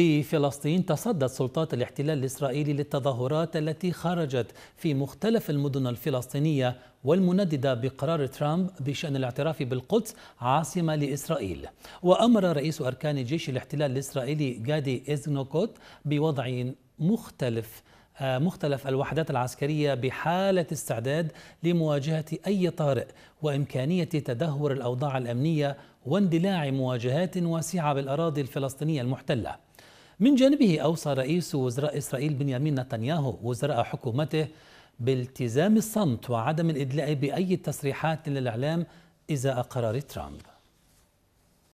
في فلسطين تصدت سلطات الاحتلال الإسرائيلي للتظاهرات التي خرجت في مختلف المدن الفلسطينية والمنددة بقرار ترامب بشأن الاعتراف بالقدس عاصمة لإسرائيل وأمر رئيس أركان جيش الاحتلال الإسرائيلي جادي إزنوكوت بوضع مختلف آه، مختلف الوحدات العسكرية بحالة استعداد لمواجهة أي طارئ وإمكانية تدهور الأوضاع الأمنية واندلاع مواجهات واسعة بالأراضي الفلسطينية المحتلة من جانبه أوصى رئيس وزراء إسرائيل بنيامين نتنياهو وزراء حكومته بالتزام الصمت وعدم الإدلاء بأي تصريحات للإعلام إزاء قرار ترامب